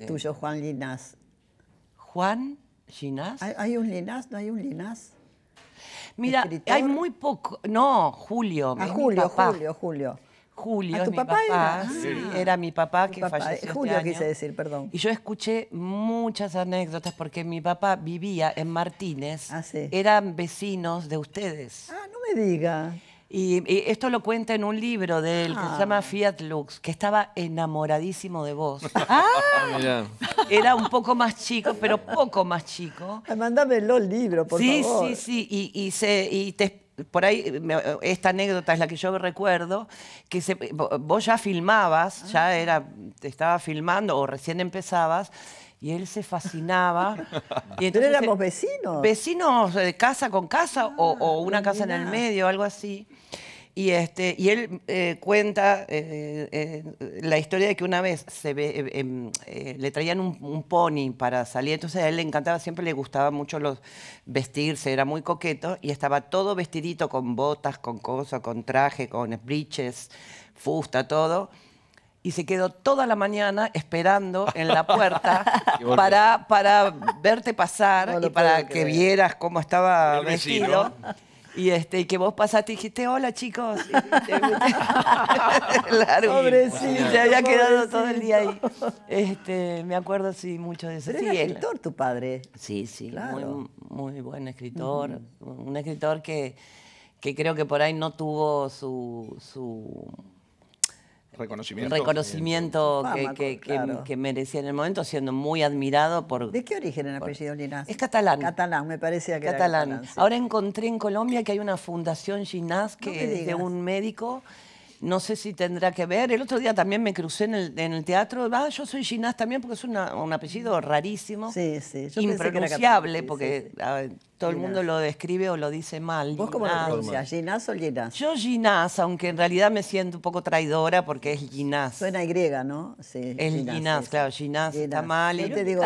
es tuyo Juan Linás? Juan Linás. ¿Hay, un Linás? ¿No hay un Linás? Mira, hay muy poco. No, Julio. Ah, Julio, Julio, Julio. Julio, ah, tu papá, era? Sí. Ah, era? mi papá que falleció. Este Julio este año. quise decir, perdón. Y yo escuché muchas anécdotas porque mi papá vivía en Martínez. Eran vecinos de ustedes. Ah, no me diga. Y, esto lo cuenta en un libro del que se llama ah. Fiat Lux, que estaba enamoradísimo de vos. Ah. Era un poco más chico, pero poco más chico. Ah, mándame los el libro, por favor. sí, sí, y, y por ahí, esta anécdota es la que yo recuerdo, que vos ya filmabas, ya era, te estaba filmando o recién empezabas, y él se fascinaba. Y entonces, éramos vecinos. Vecinos, de eh, casa con casa ah, o, una casa en el medio, algo así. Y, este, y él eh, cuenta eh, la historia de que una vez se em, le traían un, pony para salir, entonces a él le encantaba, siempre le gustaba mucho los, vestirse, era muy coqueto y estaba todo vestidito con botas, con cosas, con traje, con breeches, fusta, todo y se quedó toda la mañana esperando en la puerta para, para verte pasar y para que vieras cómo estaba vestido. Y este, que vos pasaste y dijiste, hola chicos. Pobrecito. Se había quedado todo el día ahí. Este, me acuerdo así mucho de eso. sí, escritor tu padre. Sí, sí. Claro. Muy, buen escritor. Un escritor que, que creo que por ahí no tuvo su reconocimiento, reconocimiento que, merecía en el momento, siendo muy admirado por... ¿De qué origen el apellido Ginás? Es catalán. Catalán, me parece que catalán. catalán Ahora encontré en Colombia que hay una fundación Ginás que de un médico no sé si tendrá que ver. El otro día también me crucé en el, teatro. Ah, yo soy Ginás también porque es un apellido rarísimo. Sí, sí. impronunciable porque todo el mundo lo describe o lo dice mal. ¿Vos cómo lo pronuncias? ¿Ginás o Ginás? Yo Ginás, aunque en realidad me siento un poco traidora porque es Ginás. Suena Y, ¿no? Sí. Es Ginás, claro. Ginás, está mal. te digo